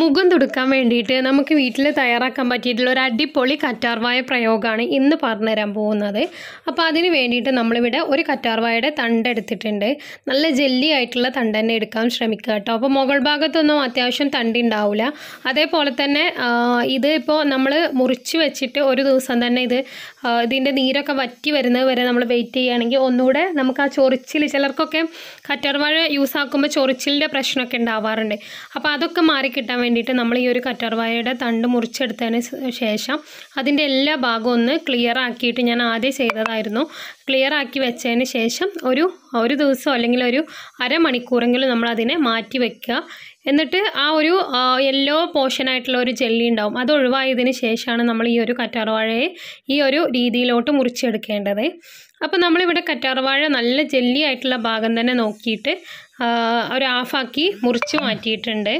മുഖം തുടുക്കാൻ വേണ്ടിയിട്ട് നമുക്ക് വീട്ടിൽ തയ്യാറാക്കാൻ പറ്റിയിട്ടുള്ള ഒരു അടിപൊളി കറ്റാർവായ പ്രയോഗമാണ് ഇന്ന് പറഞ്ഞുതരാൻ പോകുന്നത് അപ്പോൾ അതിന് വേണ്ടിയിട്ട് നമ്മളിവിടെ ഒരു കറ്റാർവായയുടെ തണ്ട് എടുത്തിട്ടുണ്ട് നല്ല ജെല്ലി ആയിട്ടുള്ള തണ്ട് തന്നെ എടുക്കാൻ ശ്രമിക്കുക കേട്ടോ അപ്പോൾ മുകൾ ഭാഗത്തൊന്നും അത്യാവശ്യം തണ്ടി ഉണ്ടാവില്ല അതേപോലെ തന്നെ ഇത് ഇപ്പോൾ നമ്മൾ മുറിച്ച് വെച്ചിട്ട് ഒരു ദിവസം തന്നെ ഇത് ഇതിൻ്റെ നീരൊക്കെ വറ്റി വരുന്നത് വരെ നമ്മൾ വെയിറ്റ് ചെയ്യുകയാണെങ്കിൽ ഒന്നുകൂടെ നമുക്ക് ആ ചൊറിച്ചിൽ ചിലർക്കൊക്കെ കറ്റാർവാഴ യൂസ് ആക്കുമ്പോൾ ചൊറിച്ചിലിൻ്റെ പ്രശ്നമൊക്കെ ഉണ്ടാവാറുണ്ട് അപ്പോൾ അതൊക്കെ മാറിക്കിട്ടാൻ വേണ്ടിയിട്ട് നമ്മൾ ഈ ഒരു കറ്റാർവാഴയുടെ തണ്ട് മുറിച്ചെടുത്തതിന് ശേഷം അതിൻ്റെ എല്ലാ ഭാഗവും ഒന്ന് ക്ലിയർ ആക്കിയിട്ട് ഞാൻ ആദ്യം ചെയ്തതായിരുന്നു ക്ലിയർ ആക്കി വെച്ചതിന് ശേഷം ഒരു ഒരു ദിവസം അല്ലെങ്കിൽ ഒരു അരമണിക്കൂറെങ്കിലും അതിനെ മാറ്റി വെക്കുക എന്നിട്ട് ആ ഒരു യെല്ലോ പോർഷനായിട്ടുള്ള ഒരു ജെല്ലി ഉണ്ടാവും അത് ഒഴിവായതിന് ശേഷമാണ് നമ്മൾ ഈ ഒരു കറ്റാർവാഴയെ ഈ ഒരു രീതിയിലോട്ട് മുറിച്ചെടുക്കേണ്ടത് അപ്പോൾ നമ്മളിവിടെ കറ്റാർവാഴ നല്ല ജെല്ലി ആയിട്ടുള്ള ഭാഗം തന്നെ നോക്കിയിട്ട് ഒരു ഹാഫാക്കി മുറിച്ച് മാറ്റിയിട്ടുണ്ട്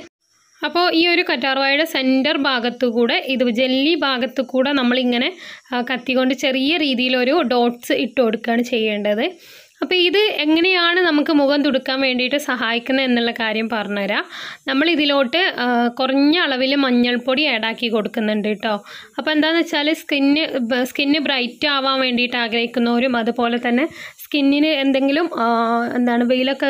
അപ്പോൾ ഈ ഒരു കറ്റാർവാഴയുടെ സെൻറ്റർ ഭാഗത്തു കൂടെ ഇത് ജെല്ലി ഭാഗത്തു കൂടെ നമ്മളിങ്ങനെ കത്തിക്കൊണ്ട് ചെറിയ രീതിയിലൊരു ഡോട്ട്സ് ഇട്ട് കൊടുക്കുകയാണ് ചെയ്യേണ്ടത് അപ്പോൾ ഇത് എങ്ങനെയാണ് നമുക്ക് മുഖം തുടുക്കാൻ വേണ്ടിയിട്ട് സഹായിക്കുന്നത് എന്നുള്ള കാര്യം പറഞ്ഞുതരാം നമ്മൾ ഇതിലോട്ട് കുറഞ്ഞ അളവിൽ മഞ്ഞൾപ്പൊടി ആഡാക്കി കൊടുക്കുന്നുണ്ട് കേട്ടോ അപ്പോൾ എന്താണെന്ന് വെച്ചാൽ സ്കിന്ന് സ്കിന്ന് ബ്രൈറ്റ് ആവാൻ വേണ്ടിയിട്ട് ആഗ്രഹിക്കുന്നവരും അതുപോലെ തന്നെ സ്കിന്നിന് എന്തെങ്കിലും എന്താണ് വെയിലൊക്കെ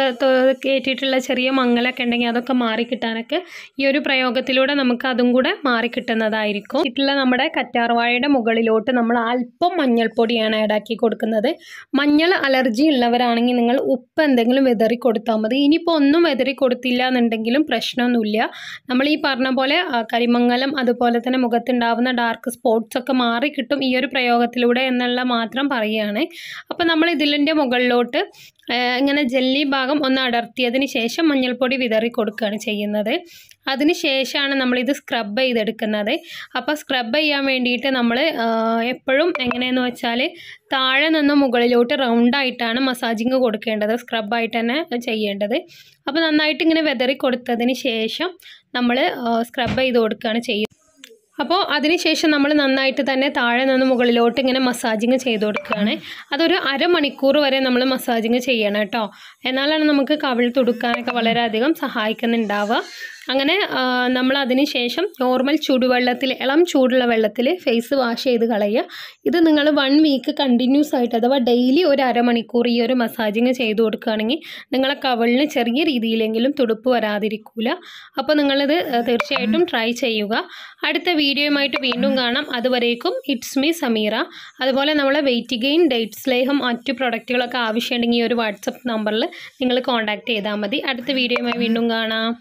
കയറ്റിയിട്ടുള്ള ചെറിയ മങ്ങലൊക്കെ ഉണ്ടെങ്കിൽ അതൊക്കെ മാറിക്കിട്ടാനൊക്കെ ഈ ഒരു പ്രയോഗത്തിലൂടെ നമുക്ക് അതും കൂടെ മാറിക്കിട്ടുന്നതായിരിക്കും ഇട്ടുള്ള നമ്മുടെ കറ്റാർവാഴയുടെ മുകളിലോട്ട് നമ്മൾ അല്പം മഞ്ഞൾപ്പൊടിയാണ് ആഡാക്കി കൊടുക്കുന്നത് മഞ്ഞൾ അലർജി ഉള്ളവരാണെങ്കിൽ നിങ്ങൾ ഉപ്പ് എന്തെങ്കിലും വിതറി കൊടുത്താൽ മതി ഇനിയിപ്പോൾ ഒന്നും വിതറി കൊടുത്തില്ല എന്നുണ്ടെങ്കിലും പ്രശ്നമൊന്നുമില്ല നമ്മൾ ഈ പറഞ്ഞ പോലെ കരിമംഗലം അതുപോലെ തന്നെ മുഖത്തുണ്ടാവുന്ന ഡാർക്ക് സ്പോട്ട്സ് ഒക്കെ മാറി കിട്ടും ഈ ഒരു പ്രയോഗത്തിലൂടെ എന്നുള്ള മാത്രം പറയുകയാണ് അപ്പോൾ നമ്മൾ ഇതിലിൻ്റെ അതിൻ്റെ മുകളിലോട്ട് ഇങ്ങനെ ജെല്ലി ഭാഗം ഒന്ന് അടർത്തിയതിന് ശേഷം മഞ്ഞൾപ്പൊടി വിതറി കൊടുക്കുകയാണ് ചെയ്യുന്നത് അതിന് ശേഷമാണ് നമ്മളിത് സ്ക്രബ് ചെയ്തെടുക്കുന്നത് അപ്പോൾ സ്ക്രബ് ചെയ്യാൻ വേണ്ടിയിട്ട് നമ്മൾ എപ്പോഴും എങ്ങനെയെന്ന് വെച്ചാൽ താഴെ നിന്ന് മുകളിലോട്ട് റൗണ്ടായിട്ടാണ് മസാജിങ് കൊടുക്കേണ്ടത് സ്ക്രബായിട്ട് തന്നെ ചെയ്യേണ്ടത് അപ്പോൾ നന്നായിട്ട് ഇങ്ങനെ വിതറി കൊടുത്തതിന് ശേഷം നമ്മൾ സ്ക്രബ് ചെയ്ത് കൊടുക്കുകയാണ് ചെയ്യുന്നത് അപ്പോൾ അതിനുശേഷം നമ്മൾ നന്നായിട്ട് തന്നെ താഴെ നിന്ന് മുകളിലോട്ട് ഇങ്ങനെ മസാജിങ് ചെയ്ത് കൊടുക്കുകയാണ് അതൊരു അരമണിക്കൂർ വരെ നമ്മൾ മസാജിങ് ചെയ്യണം കേട്ടോ എന്നാലാണ് നമുക്ക് കവിൾ തുടുക്കാനൊക്കെ വളരെയധികം സഹായിക്കുന്നുണ്ടാവുക അങ്ങനെ നമ്മൾ അതിന് ശേഷം നോർമൽ ചൂടുവെള്ളത്തിൽ ഇളം ചൂടുള്ള വെള്ളത്തിൽ ഫേസ് വാഷ് ചെയ്ത് കളയുക ഇത് നിങ്ങൾ വൺ വീക്ക് കണ്ടിന്യൂസ് ആയിട്ട് അഥവാ ഡെയിലി ഒരു അരമണിക്കൂർ ഈ ഒരു മസാജിങ് ചെയ്ത് കൊടുക്കുകയാണെങ്കിൽ നിങ്ങളെ കവളിന് ചെറിയ രീതിയിലെങ്കിലും തുടുപ്പ് വരാതിരിക്കില്ല അപ്പോൾ നിങ്ങളിത് തീർച്ചയായിട്ടും ട്രൈ ചെയ്യുക അടുത്ത വീഡിയോയുമായിട്ട് വീണ്ടും കാണാം അതുവരേക്കും ഇറ്റ്സ് മീ സമീറ അതുപോലെ നമ്മളെ വെയിറ്റ് ഗെയിൻ ഡേറ്റ് സ്ലേഹം മറ്റു പ്രൊഡക്റ്റുകളൊക്കെ ആവശ്യമുണ്ടെങ്കിൽ ഈ ഒരു വാട്സപ്പ് നമ്പറിൽ നിങ്ങൾ കോൺടാക്ട് ചെയ്താൽ മതി അടുത്ത വീഡിയോയുമായി വീണ്ടും കാണാം